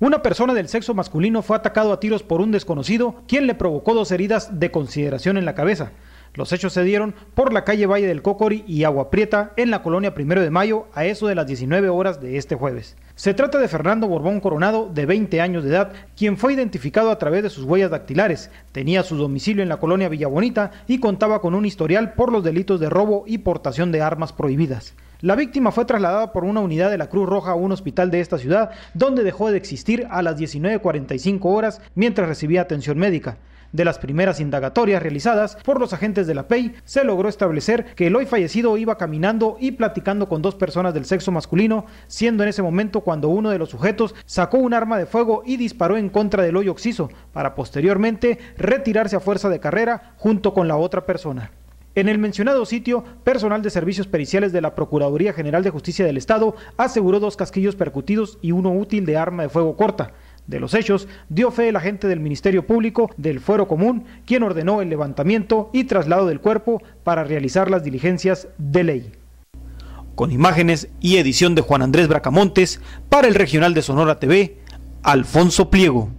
Una persona del sexo masculino fue atacado a tiros por un desconocido, quien le provocó dos heridas de consideración en la cabeza. Los hechos se dieron por la calle Valle del Cocori y Agua Prieta en la colonia Primero de Mayo a eso de las 19 horas de este jueves. Se trata de Fernando Borbón Coronado, de 20 años de edad, quien fue identificado a través de sus huellas dactilares, tenía su domicilio en la colonia Villabonita y contaba con un historial por los delitos de robo y portación de armas prohibidas. La víctima fue trasladada por una unidad de la Cruz Roja a un hospital de esta ciudad, donde dejó de existir a las 19.45 horas mientras recibía atención médica. De las primeras indagatorias realizadas por los agentes de la PEI, se logró establecer que el hoy fallecido iba caminando y platicando con dos personas del sexo masculino, siendo en ese momento cuando uno de los sujetos sacó un arma de fuego y disparó en contra del hoy occiso, para posteriormente retirarse a fuerza de carrera junto con la otra persona. En el mencionado sitio, personal de servicios periciales de la Procuraduría General de Justicia del Estado aseguró dos casquillos percutidos y uno útil de arma de fuego corta. De los hechos, dio fe el agente del Ministerio Público del Fuero Común, quien ordenó el levantamiento y traslado del cuerpo para realizar las diligencias de ley. Con imágenes y edición de Juan Andrés Bracamontes, para el Regional de Sonora TV, Alfonso Pliego.